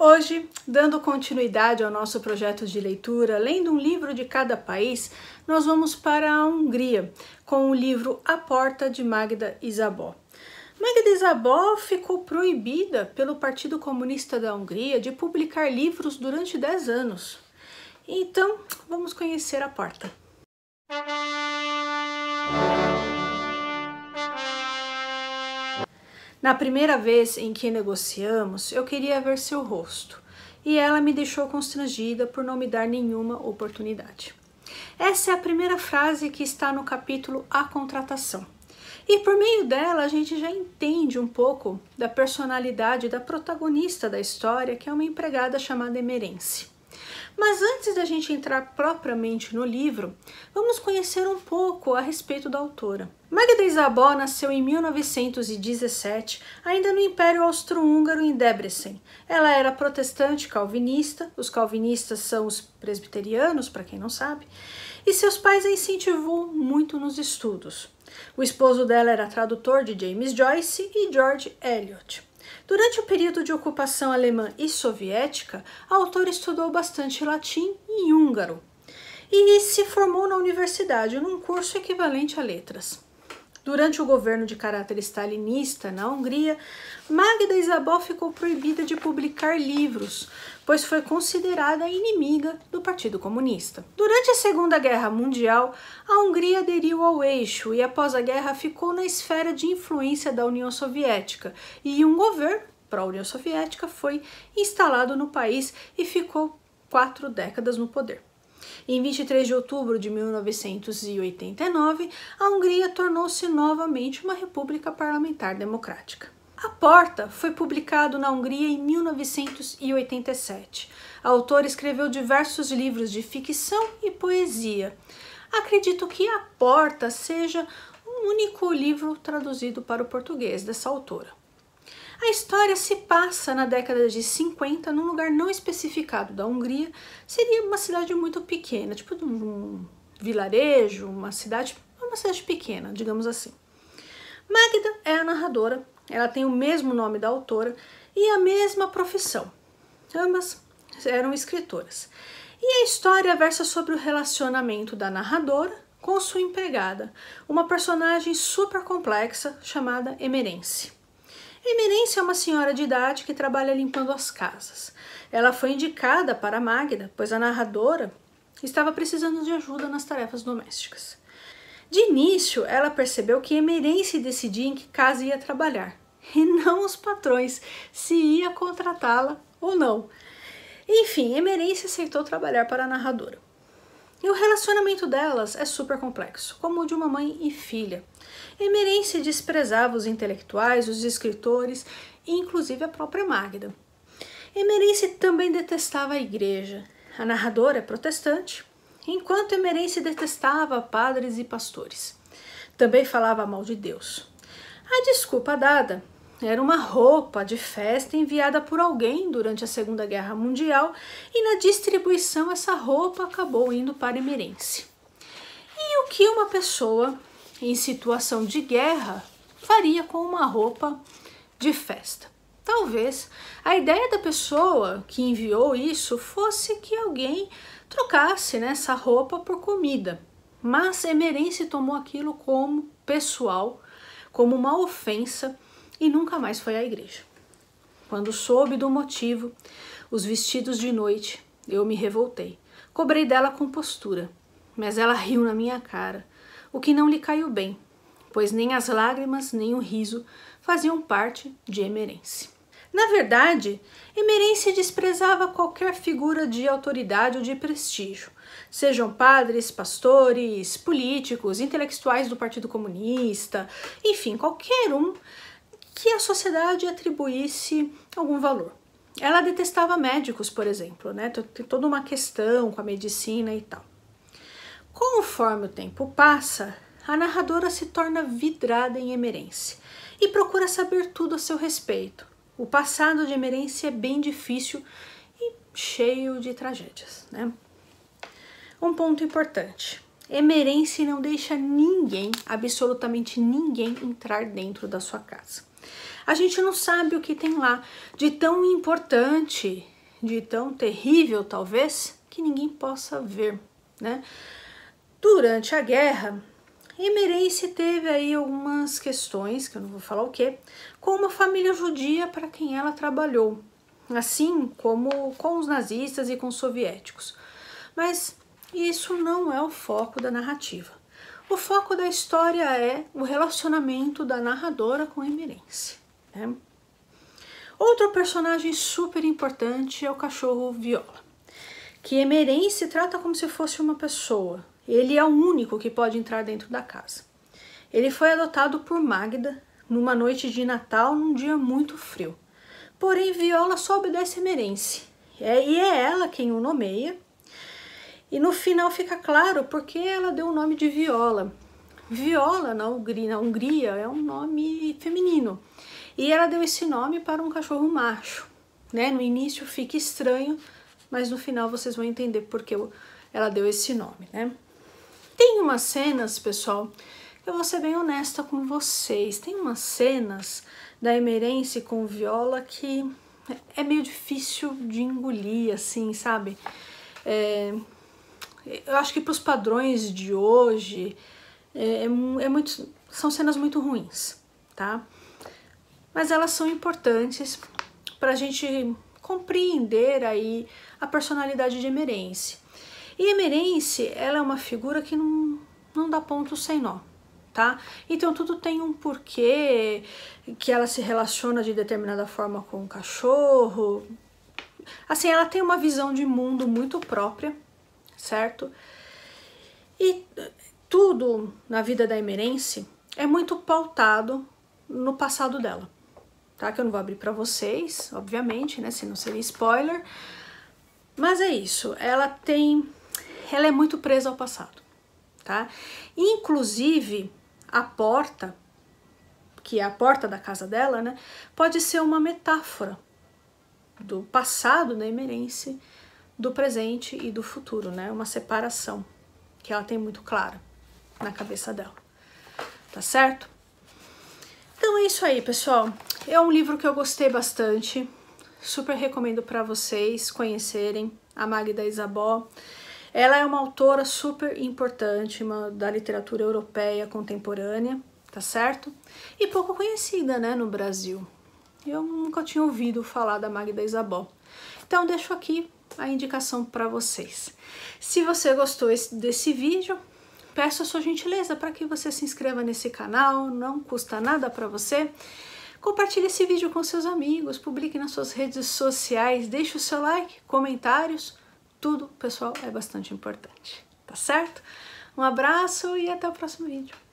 Hoje, dando continuidade ao nosso projeto de leitura, lendo um livro de cada país, nós vamos para a Hungria com o livro A Porta de Magda Isabó. Magda Isabó ficou proibida pelo Partido Comunista da Hungria de publicar livros durante 10 anos. Então, vamos conhecer a porta. Na primeira vez em que negociamos, eu queria ver seu rosto e ela me deixou constrangida por não me dar nenhuma oportunidade. Essa é a primeira frase que está no capítulo A Contratação. E por meio dela a gente já entende um pouco da personalidade da protagonista da história, que é uma empregada chamada Emerence. Mas antes da gente entrar propriamente no livro, vamos conhecer um pouco a respeito da autora. Magda Isabó nasceu em 1917, ainda no Império Austro-Húngaro em Debrecen. Ela era protestante calvinista, os calvinistas são os presbiterianos, para quem não sabe, e seus pais a incentivou muito nos estudos. O esposo dela era tradutor de James Joyce e George Eliot. Durante o período de ocupação alemã e soviética, a autora estudou bastante latim e húngaro e se formou na universidade num curso equivalente a letras. Durante o governo de caráter stalinista na Hungria, Magda Isabel ficou proibida de publicar livros, pois foi considerada inimiga do Partido Comunista. Durante a Segunda Guerra Mundial, a Hungria aderiu ao eixo e, após a guerra, ficou na esfera de influência da União Soviética e um governo pró-União Soviética foi instalado no país e ficou quatro décadas no poder. Em 23 de outubro de 1989, a Hungria tornou-se novamente uma república parlamentar democrática. A Porta foi publicado na Hungria em 1987. A autora escreveu diversos livros de ficção e poesia. Acredito que A Porta seja o um único livro traduzido para o português dessa autora. A história se passa na década de 50 num lugar não especificado da Hungria. Seria uma cidade muito pequena, tipo um vilarejo, uma cidade, uma cidade pequena, digamos assim. Magda é a narradora, ela tem o mesmo nome da autora e a mesma profissão. Ambas eram escritoras. E a história versa sobre o relacionamento da narradora com sua empregada, uma personagem super complexa chamada Emerence. Eminência é uma senhora de idade que trabalha limpando as casas. Ela foi indicada para Magda, pois a narradora estava precisando de ajuda nas tarefas domésticas. De início, ela percebeu que Emerência decidia em que casa ia trabalhar, e não os patrões, se ia contratá-la ou não. Enfim, Emerência aceitou trabalhar para a narradora. E o relacionamento delas é super complexo, como o de uma mãe e filha. Emerência desprezava os intelectuais, os escritores e inclusive a própria Magda. Emerência também detestava a igreja. A narradora é protestante, enquanto Emerência detestava padres e pastores. Também falava mal de Deus. A desculpa dada era uma roupa de festa enviada por alguém durante a Segunda Guerra Mundial e na distribuição essa roupa acabou indo para Emerense. E o que uma pessoa em situação de guerra faria com uma roupa de festa? Talvez a ideia da pessoa que enviou isso fosse que alguém trocasse né, essa roupa por comida, mas Emerense tomou aquilo como pessoal, como uma ofensa e nunca mais foi à igreja. Quando soube do motivo, os vestidos de noite, eu me revoltei. Cobrei dela com postura, mas ela riu na minha cara, o que não lhe caiu bem, pois nem as lágrimas nem o riso faziam parte de Emerence. Na verdade, Emerência desprezava qualquer figura de autoridade ou de prestígio, sejam padres, pastores, políticos, intelectuais do Partido Comunista, enfim, qualquer um que a sociedade atribuísse algum valor. Ela detestava médicos, por exemplo, né? Então, tem toda uma questão com a medicina e tal. Conforme o tempo passa, a narradora se torna vidrada em Emerence e procura saber tudo a seu respeito. O passado de Emerence é bem difícil e cheio de tragédias, né? Um ponto importante. Emerence não deixa ninguém, absolutamente ninguém, entrar dentro da sua casa. A gente não sabe o que tem lá de tão importante, de tão terrível, talvez, que ninguém possa ver, né? Durante a guerra, Emerence teve aí algumas questões, que eu não vou falar o que, com uma família judia para quem ela trabalhou, assim como com os nazistas e com os soviéticos. Mas e isso não é o foco da narrativa. O foco da história é o relacionamento da narradora com o Né? Outro personagem super importante é o cachorro Viola, que Emerense trata como se fosse uma pessoa. Ele é o único que pode entrar dentro da casa. Ele foi adotado por Magda numa noite de Natal, num dia muito frio. Porém, Viola só obedece Emerense, é, e é ela quem o nomeia e no final fica claro porque ela deu o nome de Viola. Viola na Hungria, na Hungria é um nome feminino. E ela deu esse nome para um cachorro macho. Né? No início fica estranho, mas no final vocês vão entender porque ela deu esse nome. Né? Tem umas cenas, pessoal, eu vou ser bem honesta com vocês. Tem umas cenas da Emerence com Viola que é meio difícil de engolir, assim, sabe? É, eu acho que para os padrões de hoje é, é, é muito, são cenas muito ruins, tá? Mas elas são importantes para a gente compreender aí a personalidade de Emerence. E Emerence, ela é uma figura que não, não dá ponto sem nó, tá? Então tudo tem um porquê que ela se relaciona de determinada forma com o cachorro. Assim, ela tem uma visão de mundo muito própria, certo? E tudo na vida da Emerence é muito pautado no passado dela, tá? Que eu não vou abrir para vocês, obviamente, né? Se não seria spoiler. Mas é isso, ela tem. Ela é muito presa ao passado, tá? Inclusive, a porta, que é a porta da casa dela, né? Pode ser uma metáfora do passado da Emerense do presente e do futuro, né? Uma separação que ela tem muito clara na cabeça dela. Tá certo? Então é isso aí, pessoal. É um livro que eu gostei bastante. Super recomendo para vocês conhecerem a Magda Isabó. Ela é uma autora super importante uma, da literatura europeia contemporânea, tá certo? E pouco conhecida, né, no Brasil. Eu nunca tinha ouvido falar da Magda Isabó. Então deixo aqui a indicação para vocês. Se você gostou desse vídeo, peço a sua gentileza para que você se inscreva nesse canal, não custa nada para você. Compartilhe esse vídeo com seus amigos, publique nas suas redes sociais, deixe o seu like, comentários, tudo, pessoal, é bastante importante, tá certo? Um abraço e até o próximo vídeo.